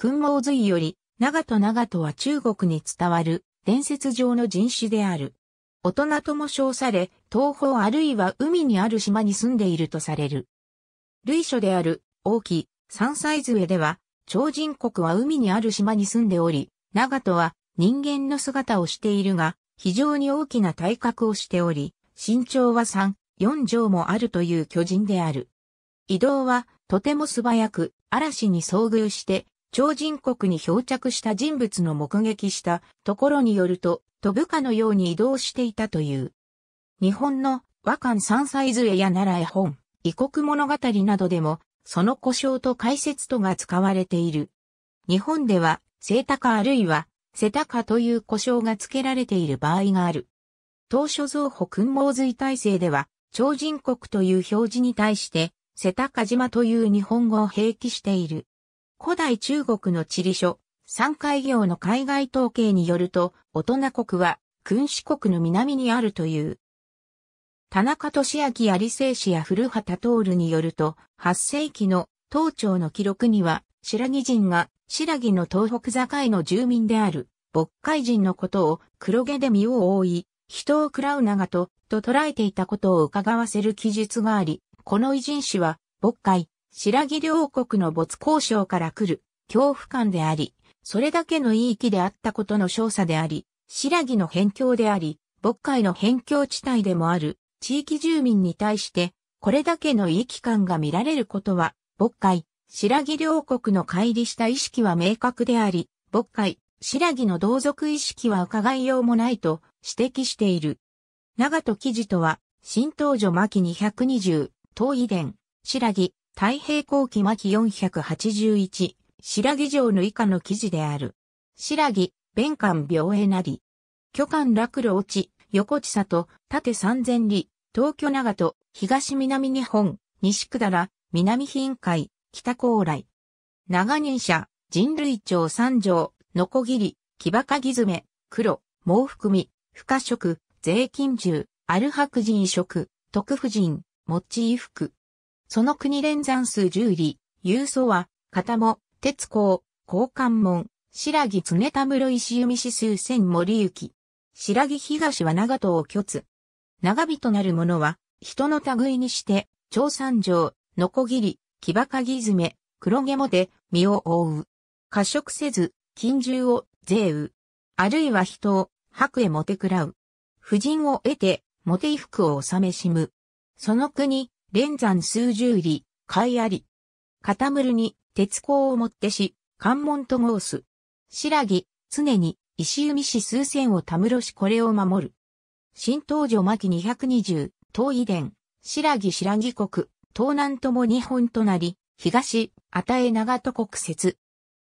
君王隋より、長と長とは中国に伝わる伝説上の人種である。大人とも称され、東方あるいは海にある島に住んでいるとされる。類書である、王記、三歳図絵では、超人国は海にある島に住んでおり、長とは人間の姿をしているが、非常に大きな体格をしており、身長は3、4畳もあるという巨人である。移動はとても素早く嵐に遭遇して超人国に漂着した人物の目撃したところによると、飛ぶかのように移動していたという。日本の和漢三歳杖絵や奈良絵本、異国物語などでも、その故障と解説とが使われている。日本では、タ高あるいは、セタカという故障が付けられている場合がある。当初造保君毛髄体制では、超人国という表示に対して、セタカ島という日本語を併記している。古代中国の地理書、三海業の海外統計によると、大人国は、君主国の南にあるという。田中俊明有生氏や古畑徹によると、8世紀の東朝の記録には、白木人が白木の東北境の住民である、渤海人のことを黒毛で身を覆い、人を喰らう長と、と捉えていたことを伺わせる記述があり、この偉人氏は、渤海、白木両国の没交渉から来る恐怖感であり、それだけのいい気であったことの少佐であり、白木の辺境であり、渤海の辺境地帯でもある地域住民に対して、これだけのいい気感が見られることは、渤海、白木両国の乖離した意識は明確であり、渤海、白木の同族意識は伺いようもないと指摘している。長戸記事とは、新東女巻220、東遺伝、白木、太平後期末期481、白木城の以下の記事である。白木、弁官病へなり。巨漢落路落ち、横地里、縦三千里、東京長戸、東南日本、西百ら、南品海、北高来。長忍社、人類町三条、のこぎり、木馬かぎ詰め、黒、毛含み、不可食、税金獣、アル白人食、特婦人、持ち衣服。その国連山数十里、郵送は、片も、鉄工、交換門、白木常田室石弓指数千森行。白木東は長戸を拠つ。長火となる者は、人の類にして、長三条、のこぎり、木ばかぎ爪、黒毛もて、身を覆う。褐色せず、金獣を、税う。あるいは人を、白へもてくらう。婦人を得て、もて衣服を納めしむ。その国、連山数十里、海あり。片むるに、鉄鋼をもってし、関門と申す。白木、常に、石弓市数千をたむろしこれを守る。新東女巻220、東遺伝、白木白木国、東南とも日本となり、東、与え長戸国説。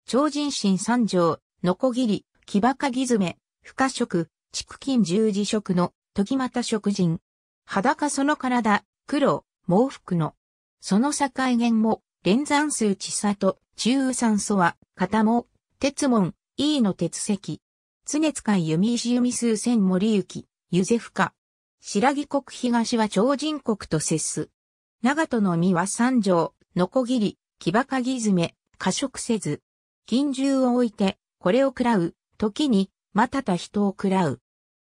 超人心三条、のこぎり、木馬かぎズめ、不可食、畜金十字食の、時また食人。裸その体、黒、毛服の。その境源も、連山数地と、中山素は、片も、鉄門、E の鉄石。常使い弓石弓数千森行、ゆぜふか。白木国東は超人国と接す。長門の実は三条、のこぎり、木ばかぎ詰め、過食せず。金銃を置いて、これを喰らう、時に、またた人を喰らう。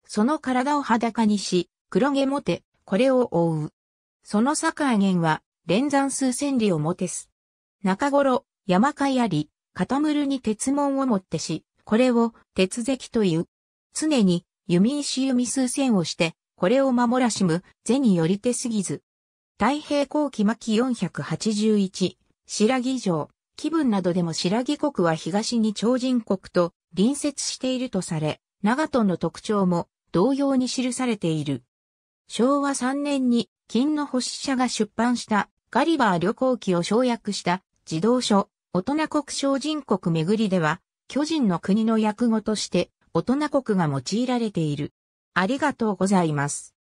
その体を裸にし、黒毛もて、これを覆う。その境源は、連山数千里をもてす。中頃、山海あり、片村に鉄門をもってし、これを鉄石という。常に弓石弓数千をして、これを守らしむ、銭より手すぎず。太平後期末期481、白木城、気分などでも白木国は東に超人国と隣接しているとされ、長門の特徴も同様に記されている。昭和3年に金の星社が出版したガリバー旅行記を省略した児童書大人国小人国巡りでは巨人の国の訳語として大人国が用いられている。ありがとうございます。